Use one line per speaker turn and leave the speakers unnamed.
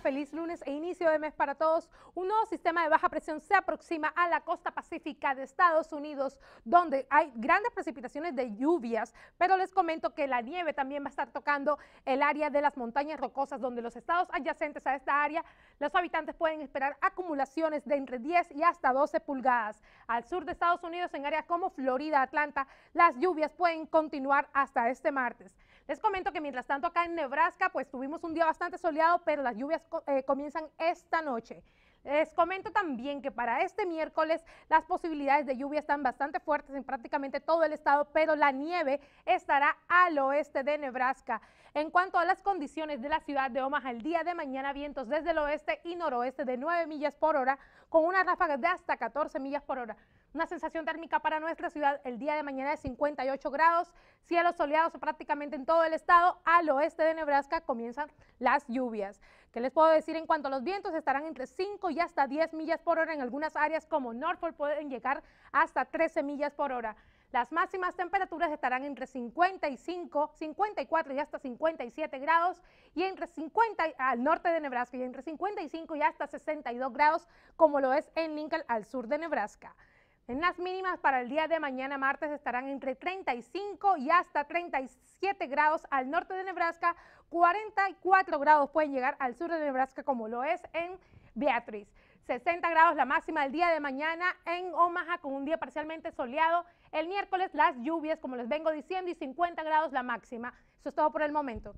Feliz lunes e inicio de mes para todos. Un nuevo sistema de baja presión se aproxima a la costa pacífica de Estados Unidos, donde hay grandes precipitaciones de lluvias, pero les comento que la nieve también va a estar tocando el área de las montañas rocosas, donde los estados adyacentes a esta área, los habitantes pueden esperar acumulaciones de entre 10 y hasta 12 pulgadas. Al sur de Estados Unidos, en áreas como Florida, Atlanta, las lluvias pueden continuar hasta este martes. Les comento que mientras tanto acá en Nebraska, pues tuvimos un día bastante soleado, pero las lluvias eh, comienzan esta noche. Les comento también que para este miércoles las posibilidades de lluvia están bastante fuertes en prácticamente todo el estado, pero la nieve estará al oeste de Nebraska. En cuanto a las condiciones de la ciudad de Omaha, el día de mañana vientos desde el oeste y noroeste de 9 millas por hora, con una ráfaga de hasta 14 millas por hora. Una sensación térmica para nuestra ciudad el día de mañana de 58 grados, cielos soleados prácticamente en todo el estado, al oeste de Nebraska comienzan las lluvias. ¿Qué les puedo decir en cuanto a los vientos? Estarán entre 5 y hasta 10 millas por hora en algunas áreas como Norfolk pueden llegar hasta 13 millas por hora. Las máximas temperaturas estarán entre 55, 54 y hasta 57 grados y entre 50 al norte de Nebraska y entre 55 y hasta 62 grados como lo es en Lincoln al sur de Nebraska. En las mínimas para el día de mañana martes estarán entre 35 y hasta 37 grados al norte de Nebraska, 44 grados pueden llegar al sur de Nebraska como lo es en Beatriz. 60 grados la máxima el día de mañana en Omaha con un día parcialmente soleado. El miércoles las lluvias, como les vengo diciendo, y 50 grados la máxima. Eso es todo por el momento.